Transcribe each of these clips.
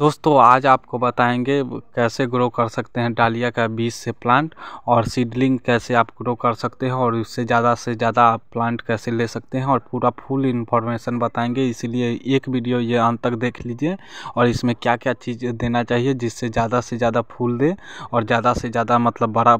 दोस्तों आज आपको बताएंगे कैसे ग्रो कर सकते हैं डालिया का बीज से प्लांट और सीडलिंग कैसे आप ग्रो कर सकते हैं और उससे ज़्यादा से ज़्यादा आप प्लांट कैसे ले सकते हैं और पूरा फुल इन्फॉर्मेशन बताएंगे इसीलिए एक वीडियो ये अंत तक देख लीजिए और इसमें क्या क्या चीज़ देना चाहिए जिससे ज़्यादा से ज़्यादा फूल दे और ज़्यादा से ज़्यादा मतलब बड़ा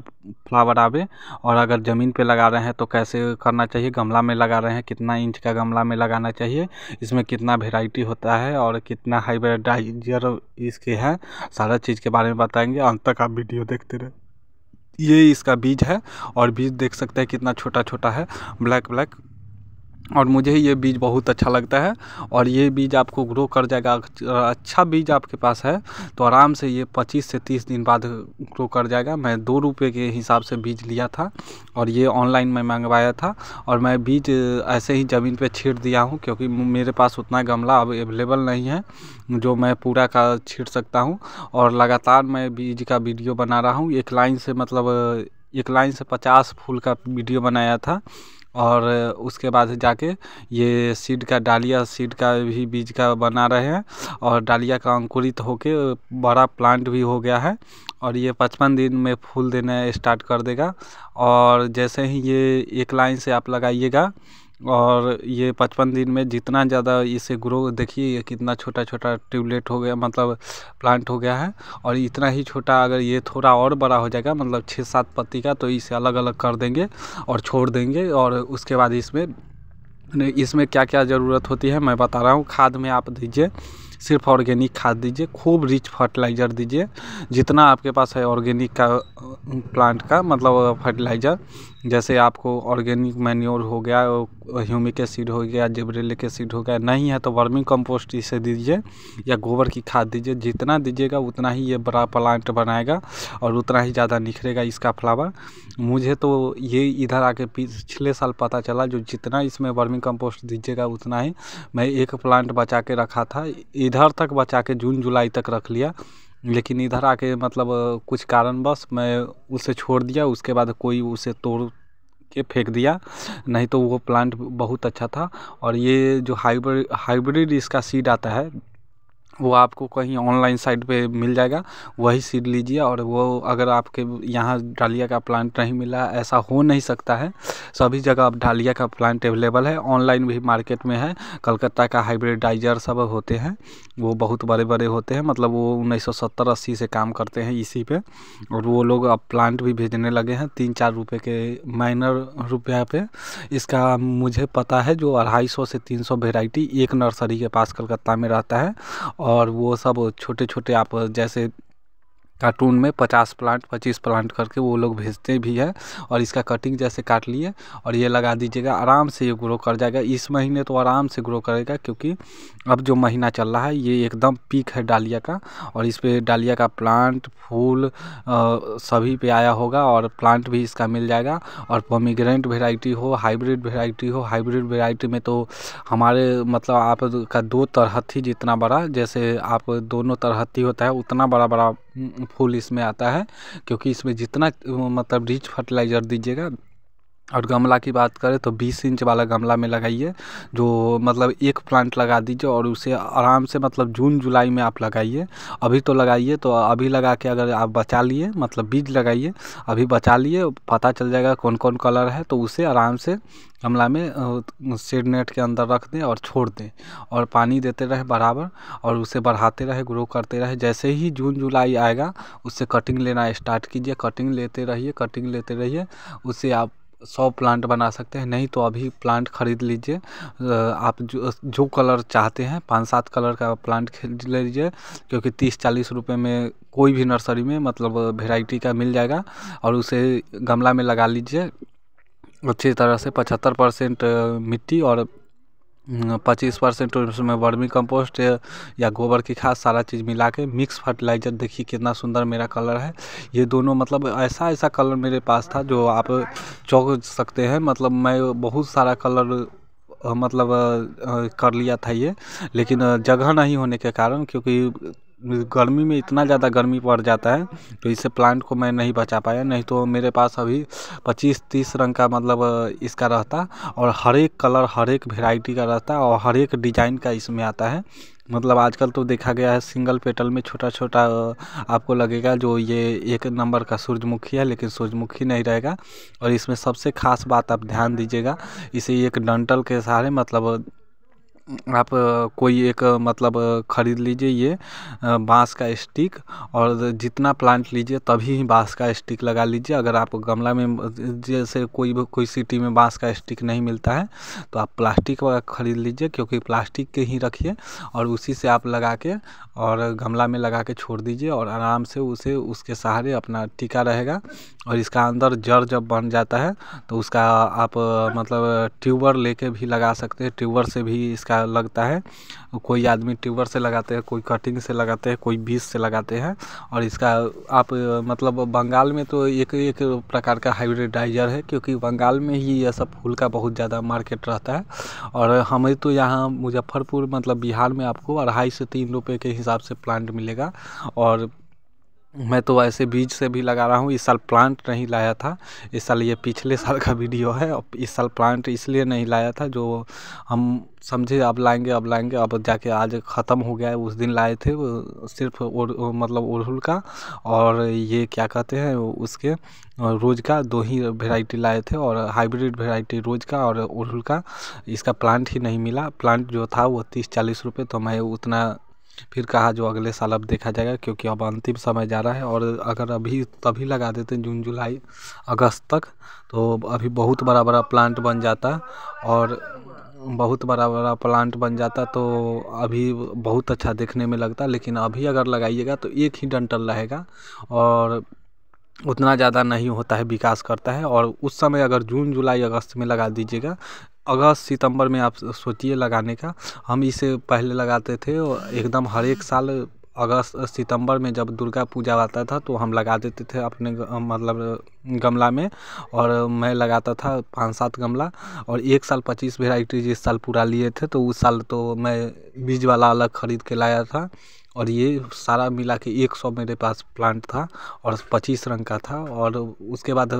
फ्लावर आवे और अगर ज़मीन पर लगा रहे हैं तो कैसे करना चाहिए गमला में लगा रहे हैं कितना इंच का गमला में लगाना चाहिए इसमें कितना वेराइटी होता है और कितना हाइब्रिडाइजर मतलब इसके हैं सारा चीज़ के बारे में बताएंगे अंत तक आप वीडियो देखते रहे ये इसका बीज है और बीज देख सकते हैं कितना छोटा छोटा है ब्लैक ब्लैक और मुझे ये बीज बहुत अच्छा लगता है और ये बीज आपको ग्रो कर जाएगा अच्छा बीज आपके पास है तो आराम से ये 25 से 30 दिन बाद ग्रो कर जाएगा मैं दो रुपये के हिसाब से बीज लिया था और ये ऑनलाइन मैं मंगवाया था और मैं बीज ऐसे ही ज़मीन पे छीट दिया हूँ क्योंकि मेरे पास उतना गमला अब अवेलेबल नहीं है जो मैं पूरा का छीट सकता हूँ और लगातार मैं बीज का वीडियो बना रहा हूँ एक लाइन से मतलब एक लाइन से पचास फूल का वीडियो बनाया था और उसके बाद जाके ये सीड का डालिया सीड का भी बीज का बना रहे हैं और डालिया का अंकुरित होके बड़ा प्लांट भी हो गया है और ये पचपन दिन में फूल देना स्टार्ट कर देगा और जैसे ही ये एक लाइन से आप लगाइएगा और ये पचपन दिन में जितना ज़्यादा इसे ग्रो देखिए ये कितना छोटा छोटा ट्यूबलेट हो गया मतलब प्लांट हो गया है और इतना ही छोटा अगर ये थोड़ा और बड़ा हो जाएगा मतलब छः सात पत्ती का तो इसे अलग अलग कर देंगे और छोड़ देंगे और उसके बाद इसमें इसमें क्या क्या ज़रूरत होती है मैं बता रहा हूँ खाद में आप दीजिए सिर्फ ऑर्गेनिक खाद दीजिए खूब रिच फर्टिलाइज़र दीजिए जितना आपके पास है ऑर्गेनिक का प्लांट का मतलब फर्टिलाइज़र जैसे आपको ऑर्गेनिक मैन्योर हो गया ह्यूमिक एसिड हो गया के एसिड हो गया नहीं है तो वर्मिंग कंपोस्ट इसे दीजिए या गोबर की खाद दीजिए जितना दीजिएगा उतना ही ये बड़ा प्लांट बनाएगा और उतना ही ज़्यादा निखरेगा इसका फ्लावर मुझे तो ये इधर आके पिछले साल पता चला जो जितना इसमें वर्मिंग कंपोस्ट दीजिएगा उतना ही मैं एक प्लांट बचा के रखा था इधर तक बचा के जून जुलाई तक रख लिया लेकिन इधर आके मतलब कुछ कारणवश मैं उसे छोड़ दिया उसके बाद कोई उसे तोड़ के फेंक दिया नहीं तो वो प्लांट बहुत अच्छा था और ये जो हाइब्रिड हाइब्रिड इसका सीड आता है वो आपको कहीं ऑनलाइन साइट पे मिल जाएगा वही सीड लीजिए और वो अगर आपके यहाँ डालिया का प्लांट नहीं मिला ऐसा हो नहीं सकता है सभी जगह अब डालिया का प्लांट अवेलेबल है ऑनलाइन भी मार्केट में है कलकत्ता का हाइब्रिडाइजर सब होते हैं वो बहुत बड़े बड़े होते हैं मतलब वो उन्नीस सौ सत्तर अस्सी से काम करते हैं इसी पे और वो लोग अब प्लांट भी भेजने लगे हैं तीन चार रुपये के माइनर रुपया पे इसका मुझे पता है जो अढ़ाई सौ से तीन सौ वेराइटी एक नर्सरी के पास कलकत्ता में रहता है और वो सब छोटे छोटे आप जैसे कार्टून में पचास प्लांट पच्चीस प्लांट करके वो लोग भेजते भी हैं और इसका कटिंग जैसे काट लिए और ये लगा दीजिएगा आराम से ये ग्रो कर जाएगा इस महीने तो आराम से ग्रो करेगा क्योंकि अब जो महीना चल रहा है ये एकदम पीक है डालिया का और इस पर डालिया का प्लांट फूल सभी पे आया होगा और प्लांट भी इसका मिल जाएगा और पॉमीग्रेंट वेराइटी हो हाइब्रिड वेराइटी हो हाइब्रिड वेराइटी में तो हमारे मतलब आपका दो थी जितना बड़ा जैसे आप दोनों तरहथी होता है उतना बड़ा बड़ा फूल इसमें आता है क्योंकि इसमें जितना मतलब रिच फर्टिलाइज़र दीजिएगा और गमला की बात करें तो 20 इंच वाला गमला में लगाइए जो मतलब एक प्लांट लगा दीजिए और उसे आराम से मतलब जून जुलाई में आप लगाइए अभी तो लगाइए तो अभी लगा के अगर आप बचा लिए मतलब बीज लगाइए अभी बचा लिए पता चल जाएगा कौन कौन कलर है तो उसे आराम से गमला में सेड नेट के अंदर रख दें और छोड़ दें और पानी देते रहे बराबर और उसे बढ़ाते रहे ग्रो करते रहे जैसे ही जून जुलाई आएगा उससे कटिंग लेना स्टार्ट कीजिए कटिंग लेते रहिए कटिंग लेते रहिए उसे आप सौ प्लांट बना सकते हैं नहीं तो अभी प्लांट ख़रीद लीजिए आप जो जो कलर चाहते हैं पाँच सात कलर का प्लांट खरीद लीजिए क्योंकि तीस चालीस रुपये में कोई भी नर्सरी में मतलब वेराइटी का मिल जाएगा और उसे गमला में लगा लीजिए अच्छी तरह से पचहत्तर परसेंट मिट्टी और पच्चीस परसेंट उसमें वर्मी कंपोस्ट या गोबर की खाद सारा चीज़ मिला के मिक्स फर्टिलाइज़र देखिए कितना सुंदर मेरा कलर है ये दोनों मतलब ऐसा ऐसा कलर मेरे पास था जो आप चौंक सकते हैं मतलब मैं बहुत सारा कलर मतलब कर लिया था ये लेकिन जगह नहीं होने के कारण क्योंकि गर्मी में इतना ज़्यादा गर्मी पड़ जाता है तो इससे प्लांट को मैं नहीं बचा पाया नहीं तो मेरे पास अभी पच्चीस तीस रंग का मतलब इसका रहता और हर एक कलर हर एक वेराइटी का रहता और हर एक डिजाइन का इसमें आता है मतलब आजकल तो देखा गया है सिंगल पेटल में छोटा छोटा आपको लगेगा जो ये एक नंबर का सूरजमुखी है लेकिन सूरजमुखी नहीं रहेगा और इसमें सबसे खास बात आप ध्यान दीजिएगा इसे एक डंटल के सहारे मतलब आप कोई एक मतलब ख़रीद लीजिए ये बाँस का स्टिक और जितना प्लांट लीजिए तभी ही बाँस का स्टिक लगा लीजिए अगर आप गमला में जैसे कोई भी कोई सिटी में बाँस का स्टिक नहीं मिलता है तो आप प्लास्टिक वगैरह ख़रीद लीजिए क्योंकि प्लास्टिक के ही रखिए और उसी से आप लगा के और गमला में लगा के छोड़ दीजिए और आराम से उसे उसके सहारे अपना टीका रहेगा और इसका अंदर जड़ जब बन जाता है तो उसका आप मतलब ट्यूबर लेके भी लगा सकते हैं ट्यूबर से भी इसका लगा लगता है कोई आदमी ट्यूबर से लगाते हैं कोई कटिंग से लगाते हैं कोई बीज से लगाते हैं और इसका आप मतलब बंगाल में तो एक एक प्रकार का हाइब्रिडाइजर है क्योंकि बंगाल में ही यह सब फूल का बहुत ज़्यादा मार्केट रहता है और हमें तो यहाँ मुजफ्फरपुर मतलब बिहार में आपको अढ़ाई से तीन रुपये के हिसाब से प्लांट मिलेगा और मैं तो ऐसे बीज से भी लगा रहा हूँ इस साल प्लांट नहीं लाया था इस साल ये पिछले साल का वीडियो है और इस साल प्लांट इसलिए नहीं लाया था जो हम समझे अब लाएंगे अब लाएंगे अब जाके आज ख़त्म हो गया है उस दिन लाए थे सिर्फ और, मतलब उड़हुल का और ये क्या कहते हैं उसके रोज़ का दो ही वेराइटी लाए थे और हाइब्रिड वेराइटी रोज़ का और उड़हुल का इसका प्लांट ही नहीं मिला प्लांट जो था वो तीस चालीस रुपये तो मैं उतना फिर कहा जो अगले साल अब देखा जाएगा क्योंकि अब अंतिम समय जा रहा है और अगर अभी तभी लगा देते हैं जून जुलाई अगस्त तक तो अभी बहुत बड़ा बड़ा प्लांट बन जाता और बहुत बड़ा बड़ा प्लांट बन जाता तो अभी बहुत अच्छा देखने में लगता लेकिन अभी अगर लगाइएगा तो एक ही डंटल रहेगा और उतना ज़्यादा नहीं होता है विकास करता है और उस समय अगर जून जुलाई अगस्त में लगा दीजिएगा अगस्त सितंबर में आप सोचिए लगाने का हम इसे पहले लगाते थे एकदम हर एक साल अगस्त सितंबर में जब दुर्गा पूजा आता था तो हम लगा देते थे अपने मतलब गमला में और मैं लगाता था पाँच सात गमला और एक साल पच्चीस वेराइटी जिस साल पूरा लिए थे तो उस साल तो मैं बीज वाला अलग ख़रीद के लाया था और ये सारा मिला के एक सौ मेरे पास प्लांट था और पच्चीस रंग का था और उसके बाद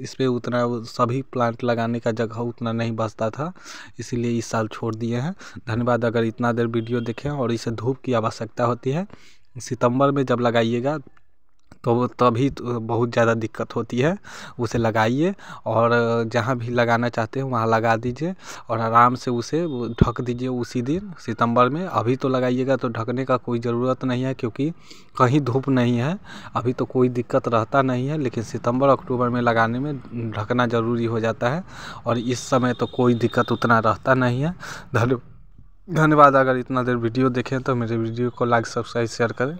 इस पर उतना सभी प्लांट लगाने का जगह उतना नहीं बचता था इसीलिए इस साल छोड़ दिए हैं धन्यवाद अगर इतना देर वीडियो देखें और इसे धूप की आवश्यकता होती है सितंबर में जब लगाइएगा तो तभी तो बहुत ज़्यादा दिक्कत होती है उसे लगाइए और जहाँ भी लगाना चाहते हैं वहाँ लगा दीजिए और आराम से उसे ढक दीजिए उसी दिन सितंबर में अभी तो लगाइएगा तो ढकने का कोई ज़रूरत नहीं है क्योंकि कहीं धूप नहीं है अभी तो कोई दिक्कत रहता नहीं है लेकिन सितंबर अक्टूबर में लगाने में ढकना ज़रूरी हो जाता है और इस समय तो कोई दिक्कत उतना रहता नहीं है धन्यवाद अगर इतना देर वीडियो देखें तो मेरे वीडियो को लाइक सब्सक्राइब शेयर करें